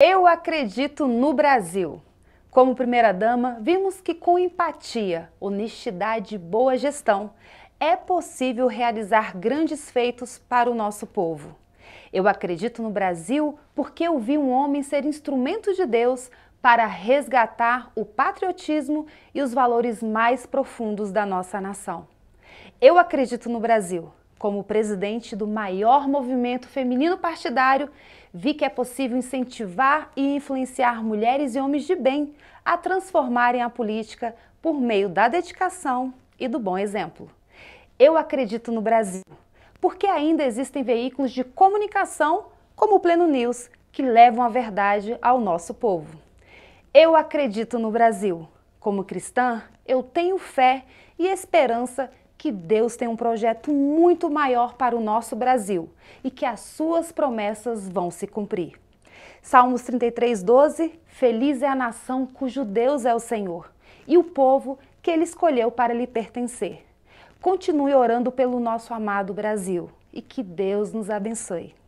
Eu acredito no Brasil. Como primeira-dama, vimos que com empatia, honestidade e boa gestão é possível realizar grandes feitos para o nosso povo. Eu acredito no Brasil porque eu vi um homem ser instrumento de Deus para resgatar o patriotismo e os valores mais profundos da nossa nação. Eu acredito no Brasil como presidente do maior movimento feminino partidário, vi que é possível incentivar e influenciar mulheres e homens de bem a transformarem a política por meio da dedicação e do bom exemplo. Eu acredito no Brasil, porque ainda existem veículos de comunicação, como o Pleno News, que levam a verdade ao nosso povo. Eu acredito no Brasil. Como cristã, eu tenho fé e esperança que Deus tem um projeto muito maior para o nosso Brasil e que as suas promessas vão se cumprir. Salmos 33, 12: Feliz é a nação cujo Deus é o Senhor e o povo que ele escolheu para lhe pertencer. Continue orando pelo nosso amado Brasil e que Deus nos abençoe.